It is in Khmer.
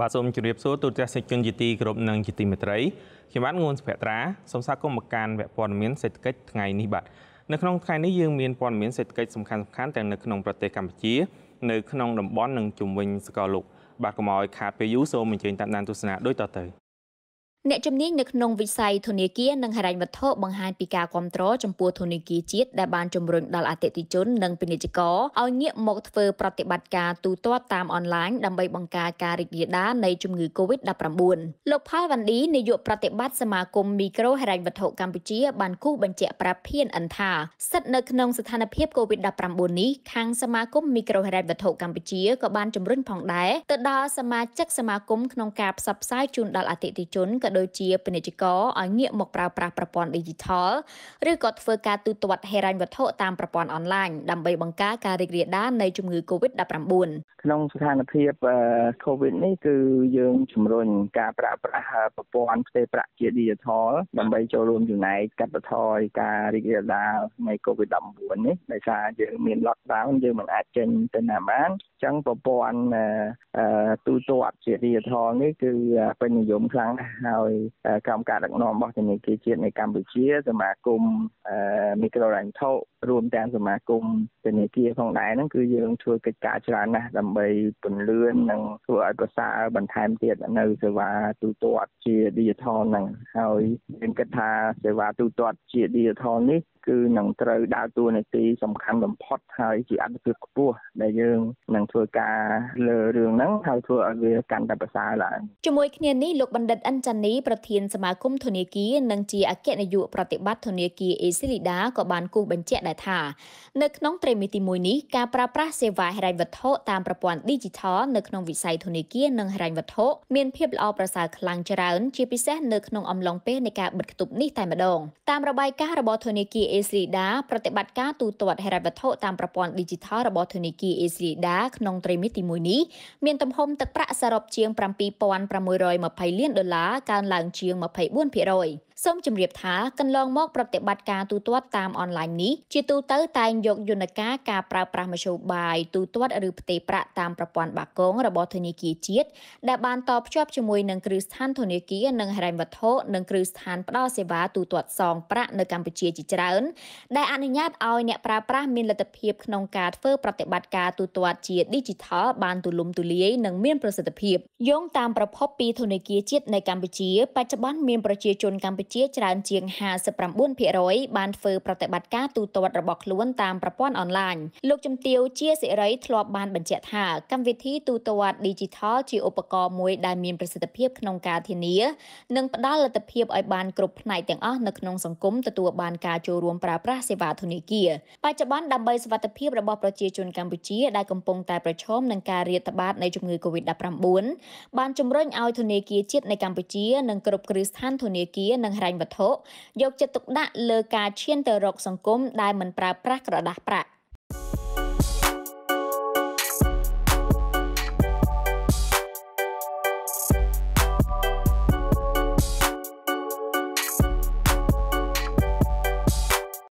បាទសូមជម្រាបសួរទូទាំងសិស្សជនជាទីគោរពនិងជាទីមេត្រីខ្ញុំបាទងួនសុភត្រាសូមស្វាគមន៍មកកាន់វគ្គព័ត៌មានសេដ្ឋកិច្ចថ្ងៃនេះបាទនៅក្នុងថ្ងៃនេះយើងមានព័ត៌មានសេដ្ឋកិច្ចសំខាន់សំខាន់ទាំងនៅក្នុងប្រទេសកម្ពុជានៅក្នុងតំបន់និងជំវិញសកលលោកបាទកុំឲ្យខាតពេលយូរសូមអញ្ជើញតាមដានទស្សនាដូចតទៅអ្នកជំនាញនៅក្នុងវិស័យធនាគារនិងហិរញ្ញវត្ថុបង្ហាញពីការគ្រប់គ្រងចំពោះធនាគារជាតិដែលបានជំរុញដល់អតិថិជននិងពាណិជ្ជករឲ្យងាកមកធ្វើប្រតិបត្តិការទូទាត់តាមអនឡាញដើម្បីបង្ការការរីករាលដាលនៃជំងឺ Covid-19 លោកផលវ៉ាន់ឌីនាយកប្រតិបត្តិសមាគមមីក្រូហិរញ្ញវត្ថុកម្ពុជាបានគូសបញ្ជាក់ប្រាប់ភានអិនថាស្ថិតនៅក្នុងស្ថានភាព Covid-19 នេះខាងសមាគមមីក្រូហិរញ្ញវត្ថុកម្ពុជាក៏បានជំរុញផងដែរទៅដល់សមាជិកសមាគមក្នុងការផ្សព្វផ្សាយជូនដល់អតិថិជនក៏ដូចជាពាណិជ្ជករឲ្យងាកមកប្រើប្រាស់ប្រព័ន្ធ Digital ឬក៏ធ្វើការទូទាត់ហិរញ្ញវត្ថុតាមប្រព័ន្ធអនឡាញដើម្បីបង្ការការរីករាលដាលនៃជំងឺ Covid-19 ក្នុងស្ថានភាព Covid នេះគឺយើងជំរុញការប្រើប្រាស់ប្រព័ន្ធផ្ទេរប្រាក់ជា Digital ដើម្បីចូលរួមចំណែកកាត់បន្ថយការរីករាលដាលនៃ Covid-19 នេះដោយសារយើងមាន lockdown យើងមិនអាចចេញទៅណាបានចឹងប្រព័ន្ធទូទាត់ជាឌីជីថលនេះគឺពេញនិយមខ្លាំងណាស់ហើយកម្មការដឹកនាំរបស់ធនាគារជាតិនៃកម្ពុជាសមាគមមីក្រូរ៉ាញ់ថោរួមទាំងសមាគមធនាគារផងដែរហ្នឹងគឺយើងធ្វើកិច្ចការច្រើនណាស់ដើម្បីពន្លឿននិងធ្វើឲ្យប្រសើរបន្ថែមទៀតនៅសេវាទូទាត់ជា digital ហ្នឹងហើយយើងគិតថាសេវាទូទាត់ជា digital នេះគឺនឹងត្រូវដើរតួនាទីសំខាន់បំផុតហើយជាអត្ថប្រយោជន៍ខ្ពស់ដែលយើងនឹងធ្វើការលើរឿងហ្នឹងហើយធ្វើឲ្យវាកាន់តែប្រសើរឡើងជាមួយគ្នានេះលោកបណ្ឌិតអិនចានីប្រធានសមាគមធនាគារនិងជាអគ្គនាយកប្រតិបត្តិធនាគារអេស៊ីលីដាក៏បានគូសបញ្ជាក់ដែរថានៅក្នុងត្រីមាសទី1នេះការប្រើប្រាស់សេវាហិរញ្ញវត្ថុតាមប្រព័ន្ធ Digital នៅក្នុងវិស័យធនាគារនិងហិរញ្ញវត្ថុមានភាពល្អប្រសើរខ្លាំងច្រើនជាពិសេសនៅក្នុងអំឡុងពេលនៃការបិទគប់នេះតែម្ដងតាមរបាយការណ៍របស់ធនាគារ Esrida ប្រតិបត្តិការទូទាត់ហិរញ្ញវត្ថុតាមប្រព័ន្ធ Digital របស់ធនាគារ Esrida ក្នុងត្រីមាសទី1នេះមានទំហំទឹកប្រាក់សរុបជាង7620លានដុល្លារកើនឡើងជាង24%សូមជម្រាបថាកន្លងមកប្រតិបត្តិការទូទាត់តាមអនឡាញនេះជាទូទៅតែងយកយន្តការការប្រើប្រាស់មធ្យោបាយទូទាត់ឬផ្ទេរប្រាក់តាមប្រព័ន្ធបាគងរបស់ធនាគារជាតិដែលបានតភ្ជាប់ជាមួយនឹងគ្រឹះស្ថានធនាគារនិងហិរញ្ញវត្ថុនិងគ្រឹះស្ថានផ្ដល់សេវាទូទាត់សងប្រាក់នៅកម្ពុជាជាច្រើនដែលអនុញ្ញាតឲ្យអ្នកប្រើប្រាស់មានលទ្ធភាពក្នុងការធ្វើប្រតិបត្តិការទូទាត់ជា Digital បានទូលំទូលាយនិងមានប្រសិទ្ធភាពយោងតាមប្រភពពីធនាគារជាតិនៅកម្ពុជា បច្ចុប្បន្នមានប្រជាជនកម្ពុជាជាច្រើនជាង59%បានធ្វើប្រតិបត្តិការទូទាត់របស់ខ្លួនតាមប្រព័ន្ធអនឡាញលោកជំទាវជាសិរីធ្លាប់បានបញ្ជាក់ថាកម្មវិធីទូទាត់ Digital ជាឧបករណ៍មួយដែលមានប្រសិទ្ធភាពក្នុងការធានា និងផ្ដល់លទ្ធភាពឲ្យបានគ្រប់ផ្នែកទាំងអស់នៅក្នុងសង្គមទទួលបានការចូលរួមប្រើប្រាស់សេវាធនាគារបច្ចុប្បន្នដើម្បីសុវត្ថិភាពរបស់ប្រជាជនកម្ពុជាដែលកំពុងតែប្រឈមនឹងការរាតត្បាតនៃជំងឺ Covid-19 បានជំរុញឲ្យធនាគារជាតិនៃកម្ពុជានិងគ្រប់គ្រងស្ថានធនាគារនិងហិរញ្ញវត្ថុយកចិត្តទុកដាក់លើការឈានទៅរក សង្គមដែលមិនប្រើប្រាស់ក្រដាស់ប្រាក់។